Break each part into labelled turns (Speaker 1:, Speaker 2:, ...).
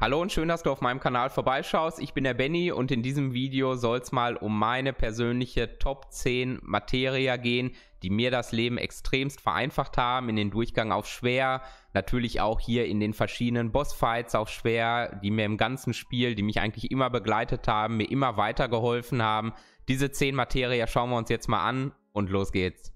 Speaker 1: Hallo und schön, dass du auf meinem Kanal vorbeischaust. Ich bin der Benny und in diesem Video soll es mal um meine persönliche Top 10 Materia gehen, die mir das Leben extremst vereinfacht haben, in den Durchgang auf schwer, natürlich auch hier in den verschiedenen Bossfights auf schwer, die mir im ganzen Spiel, die mich eigentlich immer begleitet haben, mir immer weitergeholfen haben. Diese 10 Materia schauen wir uns jetzt mal an und los geht's.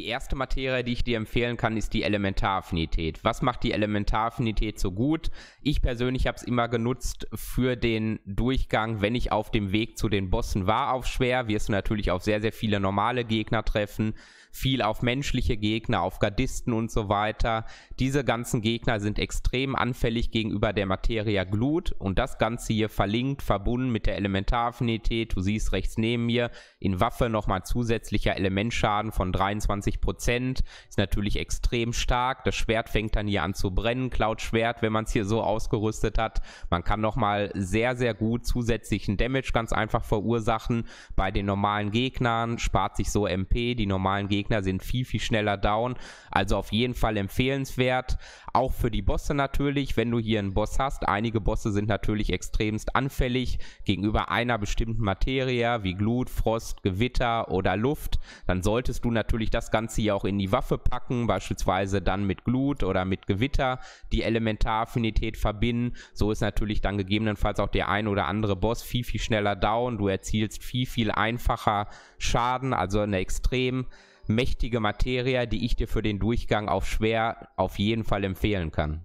Speaker 1: Die erste Materie, die ich dir empfehlen kann, ist die Elementaraffinität. Was macht die Elementaraffinität so gut? Ich persönlich habe es immer genutzt für den Durchgang, wenn ich auf dem Weg zu den Bossen war auf schwer, wirst du natürlich auf sehr, sehr viele normale Gegner treffen, viel auf menschliche Gegner, auf Gardisten und so weiter. Diese ganzen Gegner sind extrem anfällig gegenüber der Materia Glut und das Ganze hier verlinkt, verbunden mit der Elementaraffinität, du siehst rechts neben mir, in Waffe nochmal zusätzlicher Elementschaden von 23 20 Prozent. Ist natürlich extrem stark. Das Schwert fängt dann hier an zu brennen. Cloud-Schwert, wenn man es hier so ausgerüstet hat. Man kann nochmal sehr, sehr gut zusätzlichen Damage ganz einfach verursachen bei den normalen Gegnern. Spart sich so MP. Die normalen Gegner sind viel, viel schneller down. Also auf jeden Fall empfehlenswert. Auch für die Bosse natürlich, wenn du hier einen Boss hast. Einige Bosse sind natürlich extremst anfällig gegenüber einer bestimmten Materie wie Glut, Frost, Gewitter oder Luft. Dann solltest du natürlich das das Ganze hier auch in die Waffe packen, beispielsweise dann mit Glut oder mit Gewitter die Elementaraffinität verbinden. So ist natürlich dann gegebenenfalls auch der ein oder andere Boss viel, viel schneller down. Du erzielst viel, viel einfacher Schaden, also eine extrem mächtige Materie, die ich dir für den Durchgang auf schwer auf jeden Fall empfehlen kann.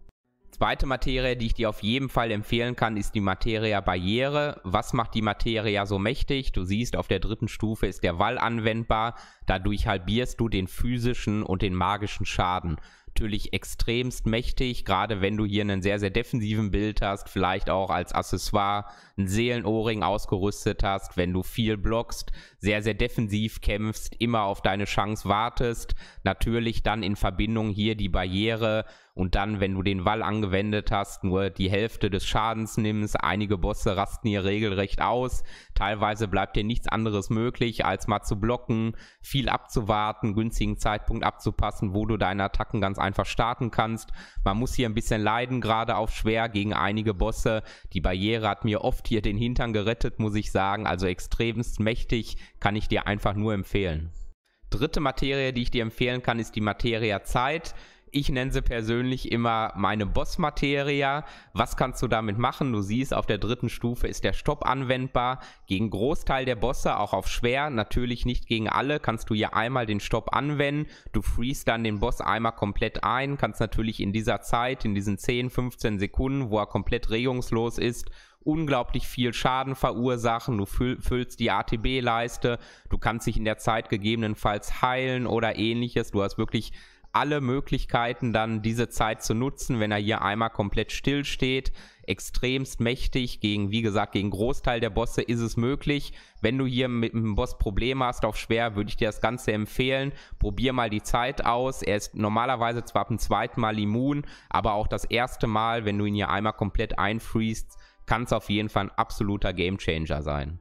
Speaker 1: Zweite Materie, die ich dir auf jeden Fall empfehlen kann, ist die Materia Barriere. Was macht die Materia so mächtig? Du siehst, auf der dritten Stufe ist der Wall anwendbar. Dadurch halbierst du den physischen und den magischen Schaden. Natürlich extremst mächtig, gerade wenn du hier einen sehr, sehr defensiven Bild hast, vielleicht auch als Accessoire einen Seelenohrring ausgerüstet hast, wenn du viel blockst, sehr, sehr defensiv kämpfst, immer auf deine Chance wartest. Natürlich dann in Verbindung hier die Barriere und dann, wenn du den Wall angewendet hast, nur die Hälfte des Schadens nimmst. Einige Bosse rasten hier regelrecht aus. Teilweise bleibt dir nichts anderes möglich, als mal zu blocken, viel abzuwarten, günstigen Zeitpunkt abzupassen, wo du deine Attacken ganz einfach starten kannst. Man muss hier ein bisschen leiden, gerade auf schwer gegen einige Bosse. Die Barriere hat mir oft hier den Hintern gerettet, muss ich sagen. Also extremst mächtig, kann ich dir einfach nur empfehlen. Dritte Materie, die ich dir empfehlen kann, ist die Materia Zeit. Ich nenne sie persönlich immer meine Boss-Materia. Was kannst du damit machen? Du siehst, auf der dritten Stufe ist der Stopp anwendbar. Gegen Großteil der Bosse, auch auf schwer, natürlich nicht gegen alle, kannst du hier einmal den Stopp anwenden. Du freest dann den Boss einmal komplett ein, kannst natürlich in dieser Zeit, in diesen 10, 15 Sekunden, wo er komplett regungslos ist, unglaublich viel Schaden verursachen, du füllst die ATB-Leiste, du kannst dich in der Zeit gegebenenfalls heilen oder ähnliches, du hast wirklich alle Möglichkeiten, dann diese Zeit zu nutzen, wenn er hier einmal komplett still steht. Extremst mächtig gegen, wie gesagt, gegen Großteil der Bosse ist es möglich. Wenn du hier mit dem Boss Probleme hast auf schwer, würde ich dir das Ganze empfehlen. Probier mal die Zeit aus. Er ist normalerweise zwar beim zweiten Mal immun, aber auch das erste Mal, wenn du ihn hier einmal komplett einfriest, kann es auf jeden Fall ein absoluter Gamechanger sein.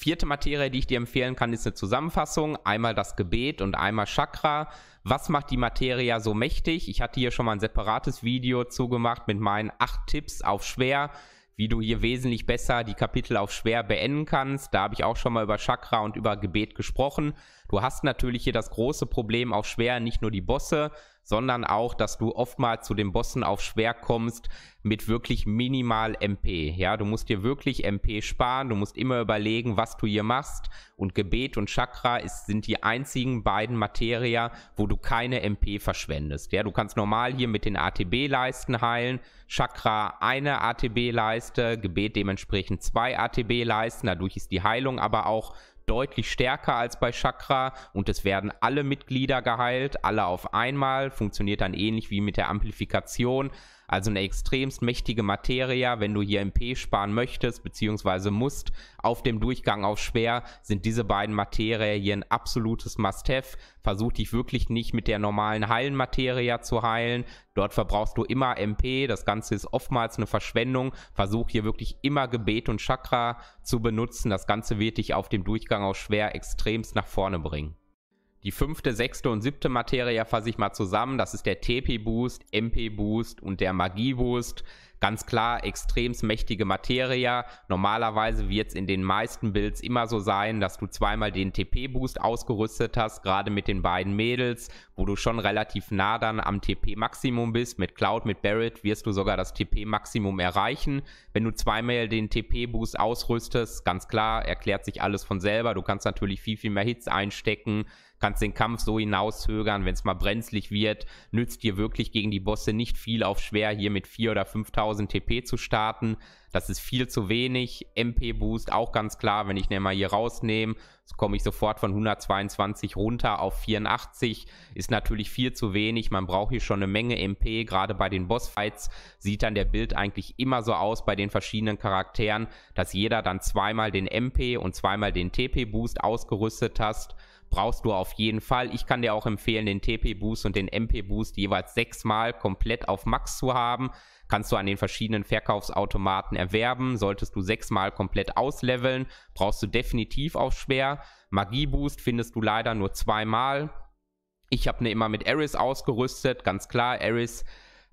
Speaker 1: Vierte Materie, die ich dir empfehlen kann, ist eine Zusammenfassung. Einmal das Gebet und einmal Chakra. Was macht die Materie so mächtig? Ich hatte hier schon mal ein separates Video zugemacht mit meinen acht Tipps auf schwer, wie du hier wesentlich besser die Kapitel auf schwer beenden kannst. Da habe ich auch schon mal über Chakra und über Gebet gesprochen. Du hast natürlich hier das große Problem auf schwer, nicht nur die Bosse, sondern auch, dass du oftmals zu den Bossen auf schwer kommst mit wirklich minimal MP. Ja, du musst dir wirklich MP sparen, du musst immer überlegen, was du hier machst. Und Gebet und Chakra ist, sind die einzigen beiden Materia, wo du keine MP verschwendest. Ja, du kannst normal hier mit den ATB-Leisten heilen, Chakra eine ATB-Leiste, Gebet dementsprechend zwei ATB-Leisten. Dadurch ist die Heilung aber auch deutlich stärker als bei Chakra und es werden alle Mitglieder geheilt, alle auf einmal, funktioniert dann ähnlich wie mit der Amplifikation. Also eine extremst mächtige Materia, wenn du hier MP sparen möchtest, beziehungsweise musst, auf dem Durchgang auf schwer, sind diese beiden Materie hier ein absolutes Must-Have. Versuch dich wirklich nicht mit der normalen heilen Materia zu heilen. Dort verbrauchst du immer MP, das Ganze ist oftmals eine Verschwendung. Versuch hier wirklich immer Gebet und Chakra zu benutzen. Das Ganze wird dich auf dem Durchgang auf schwer extremst nach vorne bringen. Die fünfte, sechste und siebte Materie fasse ich mal zusammen. Das ist der TP-Boost, MP-Boost und der Magie-Boost. Ganz klar, extremst mächtige Materie. Normalerweise wird es in den meisten Builds immer so sein, dass du zweimal den TP-Boost ausgerüstet hast, gerade mit den beiden Mädels, wo du schon relativ nah dann am TP-Maximum bist. Mit Cloud, mit Barrett wirst du sogar das TP-Maximum erreichen. Wenn du zweimal den TP-Boost ausrüstest, ganz klar, erklärt sich alles von selber. Du kannst natürlich viel, viel mehr Hits einstecken kannst den Kampf so hinauszögern, wenn es mal brenzlig wird, nützt dir wirklich gegen die Bosse nicht viel auf schwer, hier mit 4.000 oder 5.000 TP zu starten. Das ist viel zu wenig. MP-Boost auch ganz klar, wenn ich den mal hier rausnehme, so komme ich sofort von 122 runter auf 84. Ist natürlich viel zu wenig. Man braucht hier schon eine Menge MP. Gerade bei den Bossfights sieht dann der Bild eigentlich immer so aus bei den verschiedenen Charakteren, dass jeder dann zweimal den MP und zweimal den TP-Boost ausgerüstet hast brauchst du auf jeden Fall. Ich kann dir auch empfehlen, den TP-Boost und den MP-Boost jeweils sechsmal komplett auf Max zu haben. Kannst du an den verschiedenen Verkaufsautomaten erwerben. Solltest du sechsmal komplett ausleveln, brauchst du definitiv auch schwer. Magie-Boost findest du leider nur zweimal. Ich habe ne immer mit Eris ausgerüstet, ganz klar. Eris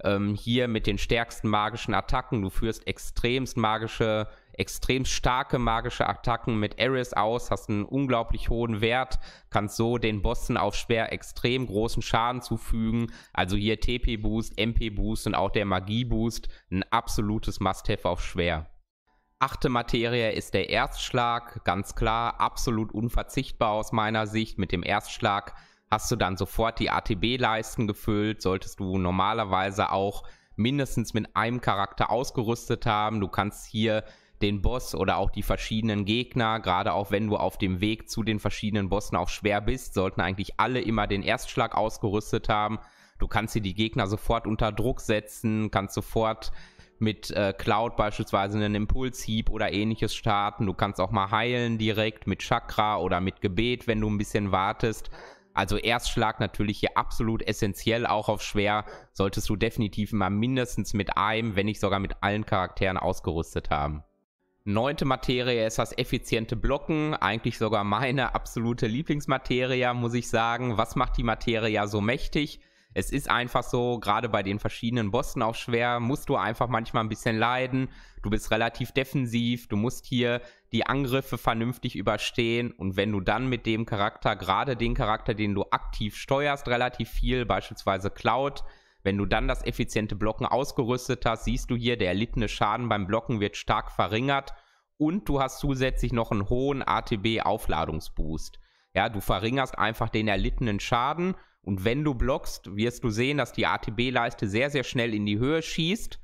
Speaker 1: ähm, hier mit den stärksten magischen Attacken. Du führst extremst magische extrem starke magische Attacken mit Ares aus, hast einen unglaublich hohen Wert, kannst so den Bossen auf schwer extrem großen Schaden zufügen. Also hier TP-Boost, MP-Boost und auch der Magie-Boost, ein absolutes Must-Have auf schwer. Achte Materie ist der Erstschlag, ganz klar, absolut unverzichtbar aus meiner Sicht. Mit dem Erstschlag hast du dann sofort die ATB-Leisten gefüllt, solltest du normalerweise auch mindestens mit einem Charakter ausgerüstet haben. Du kannst hier den Boss oder auch die verschiedenen Gegner, gerade auch wenn du auf dem Weg zu den verschiedenen Bossen auch schwer bist, sollten eigentlich alle immer den Erstschlag ausgerüstet haben. Du kannst dir die Gegner sofort unter Druck setzen, kannst sofort mit äh, Cloud beispielsweise einen Impulshieb oder ähnliches starten. Du kannst auch mal heilen direkt mit Chakra oder mit Gebet, wenn du ein bisschen wartest. Also Erstschlag natürlich hier absolut essentiell, auch auf schwer solltest du definitiv immer mindestens mit einem, wenn nicht sogar mit allen Charakteren ausgerüstet haben. Neunte Materie ist das effiziente Blocken, eigentlich sogar meine absolute Lieblingsmaterie, muss ich sagen. Was macht die Materie so mächtig? Es ist einfach so, gerade bei den verschiedenen Bossen auch schwer, musst du einfach manchmal ein bisschen leiden. Du bist relativ defensiv, du musst hier die Angriffe vernünftig überstehen und wenn du dann mit dem Charakter, gerade den Charakter, den du aktiv steuerst, relativ viel, beispielsweise Cloud, wenn du dann das effiziente Blocken ausgerüstet hast, siehst du hier, der erlittene Schaden beim Blocken wird stark verringert und du hast zusätzlich noch einen hohen ATB-Aufladungsboost. Ja, du verringerst einfach den erlittenen Schaden und wenn du blockst, wirst du sehen, dass die ATB-Leiste sehr, sehr schnell in die Höhe schießt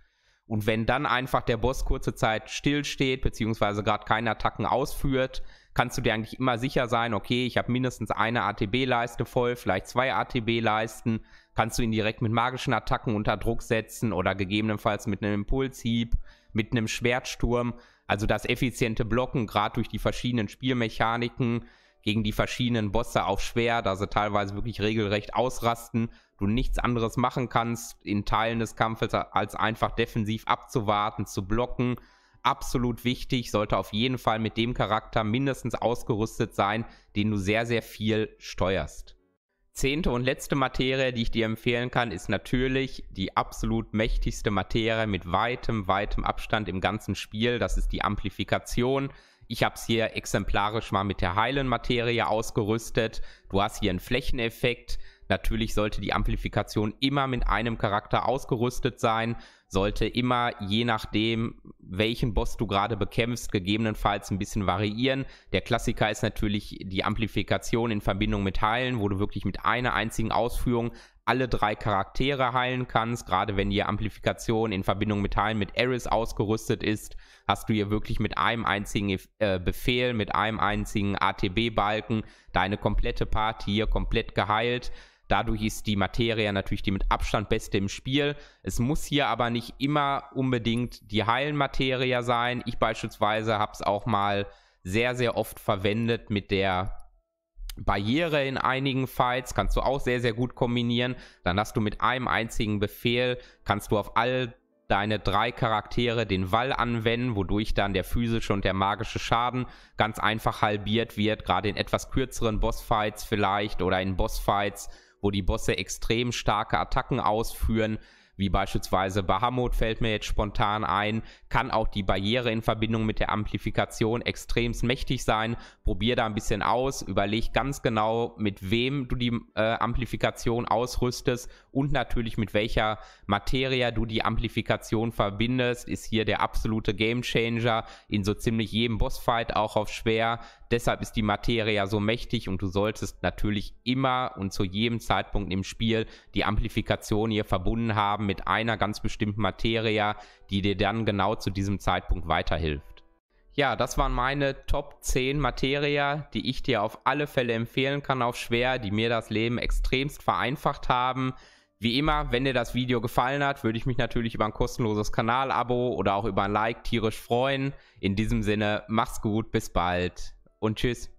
Speaker 1: und wenn dann einfach der Boss kurze Zeit stillsteht, beziehungsweise gerade keine Attacken ausführt, kannst du dir eigentlich immer sicher sein, okay, ich habe mindestens eine ATB-Leiste voll, vielleicht zwei ATB-Leisten, kannst du ihn direkt mit magischen Attacken unter Druck setzen oder gegebenenfalls mit einem Impulshieb, mit einem Schwertsturm. Also das effiziente Blocken, gerade durch die verschiedenen Spielmechaniken, gegen die verschiedenen Bosse auf schwer, da sie teilweise wirklich regelrecht ausrasten, du nichts anderes machen kannst in Teilen des Kampfes, als einfach defensiv abzuwarten, zu blocken. Absolut wichtig, sollte auf jeden Fall mit dem Charakter mindestens ausgerüstet sein, den du sehr, sehr viel steuerst. Zehnte und letzte Materie, die ich dir empfehlen kann, ist natürlich die absolut mächtigste Materie mit weitem, weitem Abstand im ganzen Spiel. Das ist die Amplifikation. Ich habe es hier exemplarisch mal mit der heilen Materie ausgerüstet. Du hast hier einen Flächeneffekt. Natürlich sollte die Amplifikation immer mit einem Charakter ausgerüstet sein, sollte immer je nachdem, welchen Boss du gerade bekämpfst, gegebenenfalls ein bisschen variieren. Der Klassiker ist natürlich die Amplifikation in Verbindung mit Heilen, wo du wirklich mit einer einzigen Ausführung alle drei Charaktere heilen kannst. Gerade wenn die Amplifikation in Verbindung mit Heilen mit Eris ausgerüstet ist, hast du hier wirklich mit einem einzigen äh, Befehl, mit einem einzigen ATB-Balken deine komplette Party hier komplett geheilt. Dadurch ist die Materia natürlich die mit Abstand beste im Spiel. Es muss hier aber nicht immer unbedingt die heilen Materia sein. Ich beispielsweise habe es auch mal sehr, sehr oft verwendet mit der Barriere in einigen Fights, kannst du auch sehr, sehr gut kombinieren. Dann hast du mit einem einzigen Befehl, kannst du auf all deine drei Charaktere den Wall anwenden, wodurch dann der physische und der magische Schaden ganz einfach halbiert wird, gerade in etwas kürzeren Bossfights vielleicht oder in Bossfights, wo die Bosse extrem starke Attacken ausführen wie beispielsweise Bahamut fällt mir jetzt spontan ein, kann auch die Barriere in Verbindung mit der Amplifikation extrem mächtig sein. Probier da ein bisschen aus, überleg ganz genau, mit wem du die äh, Amplifikation ausrüstest und natürlich mit welcher Materie du die Amplifikation verbindest, ist hier der absolute Gamechanger in so ziemlich jedem Bossfight, auch auf schwer. Deshalb ist die Materie ja so mächtig und du solltest natürlich immer und zu jedem Zeitpunkt im Spiel die Amplifikation hier verbunden haben mit einer ganz bestimmten Materie, die dir dann genau zu diesem Zeitpunkt weiterhilft. Ja, das waren meine Top 10 Materia, die ich dir auf alle Fälle empfehlen kann auf schwer, die mir das Leben extremst vereinfacht haben. Wie immer, wenn dir das Video gefallen hat, würde ich mich natürlich über ein kostenloses Kanalabo oder auch über ein Like tierisch freuen. In diesem Sinne, mach's gut, bis bald und tschüss.